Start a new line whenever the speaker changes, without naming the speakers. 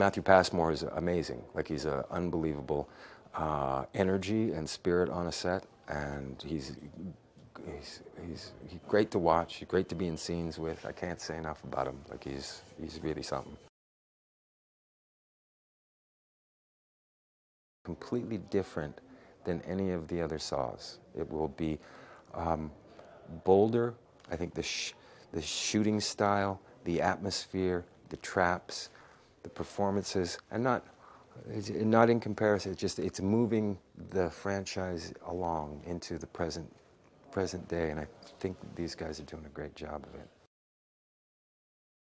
Matthew Passmore is amazing. Like he's an unbelievable uh, energy and spirit on a set, and he's, he's
he's great to watch. Great to be in scenes with. I can't say enough about him. Like he's he's really something. Completely different than any of the other saws. It will be um,
bolder. I think the sh the shooting style, the atmosphere, the traps the performances, and not not in comparison. It's just it's moving the franchise along into the present present day, and I think these guys are doing a great job of it.